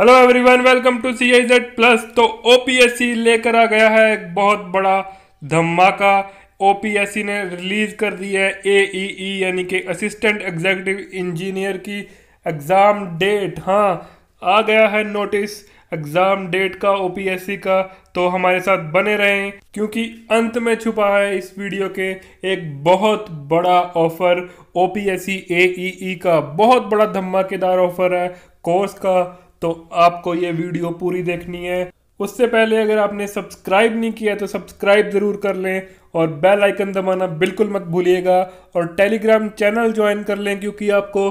hello everyone welcome to C I Z plus तो ओ लेकर आ गया है एक बहुत बड़ा धमाका ओ ने रिलीज़ कर दी है ए e e, यानी कि असिस्टेंट एग्जीक्यूटिव इंजीनियर की एग्ज़ाम डेट हाँ आ गया है नोटिस एग्ज़ाम डेट का ओ का तो हमारे साथ बने रहें क्योंकि अंत में छुपा है इस वीडियो के एक बहुत बड़ा ऑफ़र ओ पी का बहुत बड़ा धमाकेदार ऑफ़र है कोर्स का तो आपको ये वीडियो पूरी देखनी है उससे पहले अगर आपने सब्सक्राइब नहीं किया तो सब्सक्राइब ज़रूर कर लें और बेल आइकन दबाना बिल्कुल मत भूलिएगा और टेलीग्राम चैनल ज्वाइन कर लें क्योंकि आपको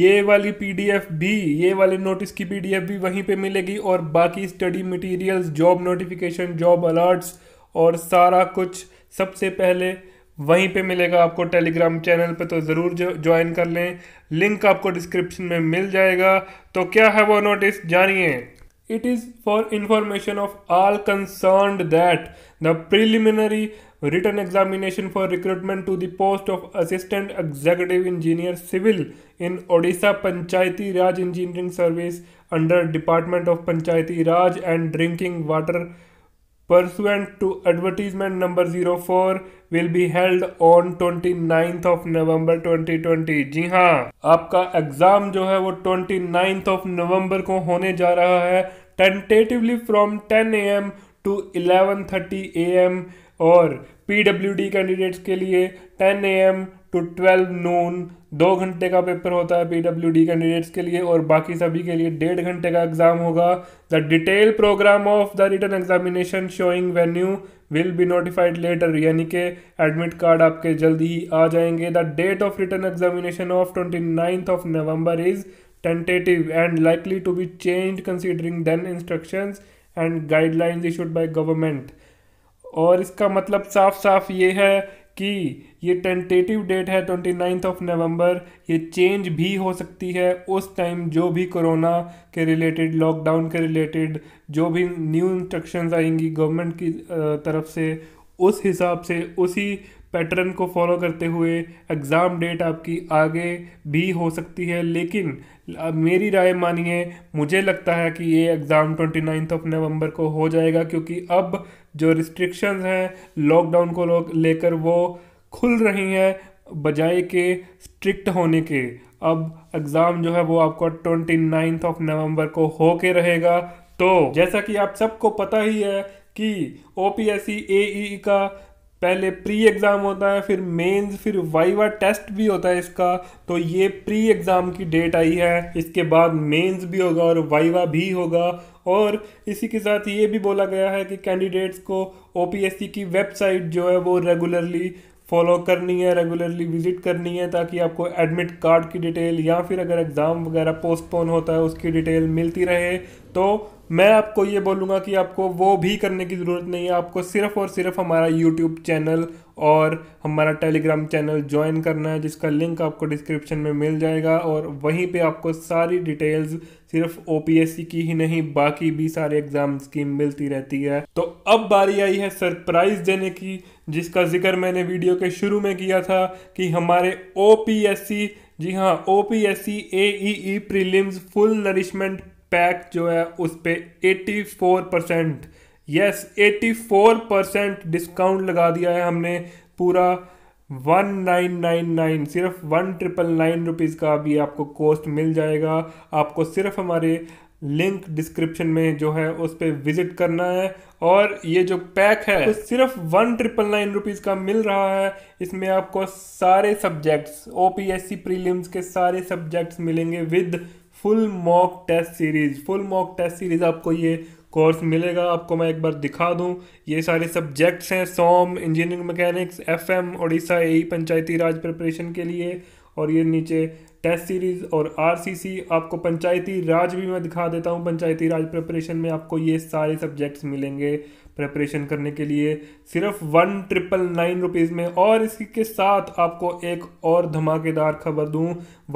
ये वाली पीडीएफ भी ये वाले नोटिस की पीडीएफ भी वहीं पे मिलेगी और बाकी study materials job notification job alerts और सारा कुछ सबसे पहले वहीं पे मिलेगा आपको टेलीग्राम चैनल पे तो ज़रूर ज्वाइन कर लें लिंक आपको डिस्क्रिप्शन में मिल जाएगा तो क्या है वो नोटिस जानिए it is for information of all concern that the preliminary written examination for recruitment to the post of assistant executive engineer civil in Odisha Panchayati Raj engineering service under department of Panchayati Raj and drinking water pursuant to advertisement number 04 will be held on 29th of November 2020 जी हाँ आपका exam जो है वो 29th of November को होने जा रहा है tentatively from 10 A M to 11:30 A M और पी डब्ल्यू डी कैंडिडेट्स के लिए 10 A M to twelve noon दो घंटे का पेपर होता है पीडब्ल्यूडी कैंडिडेट्स के लिए और बाकी सभी के लिए डेढ़ घंटे का एग्जाम होगा the detail programme of the written examination showing venue will be notified later यानी कि एडमिट कार्ड आपके जल्दी ही आ जाएंगे the date of written examination of twenty ninth of November is tentative and likely to be change considering then instruction and guidelines issued by government और इसका मतलब साफ साफ ये है कि ये टेंटेटिव डेट है ट्वेंटी नाइन्थ ऑफ नवंबर ये चेंज भी हो सकती है उस टाइम जो भी कोरोना के रिलेटेड लॉकडाउन के रिलेटेड जो भी न्यू इंस्ट्रक्शंस आएंगी गवर्नमेंट की तरफ से उस हिसाब से उसी पैटर्न को फॉलो करते हुए एग्ज़ाम डेट आपकी आगे भी हो सकती है लेकिन अब मेरी राय मानिए मुझे लगता है कि ये exam twenty ninth of November को हो जाएगा क्योंकि अब जो रिस्ट्रिक्शंस हैं लॉकडाउन को लोग लेकर वो खुल रही हैं बजाय के स्ट्रिक्ट होने के अब एग्ज़ाम जो है वो आपका ट्वेंटी नाइन्थ ऑफ नवंबर को हो के रहेगा तो जैसा कि आप सबको पता ही है कि ओ पी एस सी ए ई का पहले प्री एग्ज़ाम होता है फिर मेंस फिर वाइवा टेस्ट भी होता है इसका तो ये प्री एग्ज़ाम की डेट आई है इसके बाद मेंस भी होगा और वाइवा भी होगा और इसी के साथ ये भी बोला गया है कि कैंडिडेट्स को ओ की वेबसाइट जो है वो रेगुलरली फॉलो करनी है रेगुलरली विजिट करनी है ताकि आपको एडमिट कार्ड की डिटेल या फिर अगर एग्ज़ाम वगैरह पोस्टपोन होता है उसकी डिटेल मिलती रहे तो मैं आपको ये बोलूँगा कि आपको वो भी करने की ज़रूरत नहीं है आपको सिर्फ़ और सिर्फ हमारा यूट्यूब चैनल और हमारा टेलीग्राम चैनल ज्वाइन करना है जिसका लिंक आपको डिस्क्रिप्शन में मिल जाएगा और वहीं पे आपको सारी डिटेल्स सिर्फ ओ की ही नहीं बाकी भी सारे एग्जाम्स की मिलती रहती है तो अब बारी आई है सरप्राइज़ देने की जिसका जिक्र मैंने वीडियो के शुरू में किया था कि हमारे ओ जी हाँ O P S C A E prelims full nourishment pack जो है उस पर eighty four percent yes eighty four percent discount लगा दिया है हमने पूरा वन नाइन नाइन नाइन सिर्फ वन ट्रिपल नाइन रुपीज़ का भी आपको कॉस्ट मिल जाएगा आपको सिर्फ हमारे लिंक डिस्क्रिप्शन में जो है उस पर विजिट करना है और ये जो पैक है तो सिर्फ वन ट्रिपल नाइन रुपीज़ का मिल रहा है इसमें आपको सारे subjects O P S C prelims के सारे सब्जेक्ट्स मिलेंगे with full mock test series full mock test series आपको ये कोर्स मिलेगा आपको मैं एक बार दिखा दूं ये सारे सब्जेक्ट्स हैं SOM engineering mechanics FM Odisha A Panchayati Raj preparation के लिए और ये नीचे टेस्ट सीरीज़ और आरसीसी आपको पंचायती राज भी मैं दिखा देता हूँ पंचायती राज प्रिपरेशन में आपको ये सारे सब्जेक्ट्स मिलेंगे प्रिपरेशन करने के लिए सिर्फ वन ट्रिपल नाइन रुपीज़ में और इसके साथ आपको एक और धमाकेदार खबर दूँ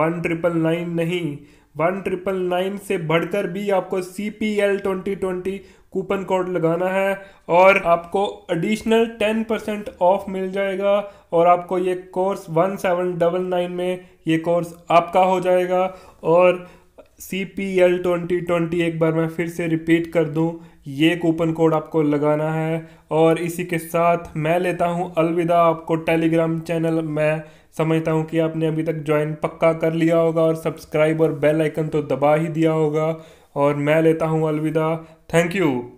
वन ट्रिपल नाइन नहीं वन ट्रिपल नाइन से बढ़कर भी आपको C P L twenty twenty coupon code लगाना है और आपको एडिशनल टेन परसेंट ऑफ मिल जाएगा और आपको ये कोर्स वन सेवन डबल नाइन में ये कोर्स आपका हो जाएगा और C P L twenty twenty एक बार मैं फिर से रिपीट कर दूं ये कूपन कोड आपको लगाना है और इसी के साथ मैं लेता हूं अलविदा आपको टेलीग्राम चैनल में समझता हूँ कि आपने अभी तक ज्वाइन पक्का कर लिया होगा और सब्सक्राइब और बेल आइकन तो दबा ही दिया होगा और मैं लेता हूँ अलविदा थैंक यू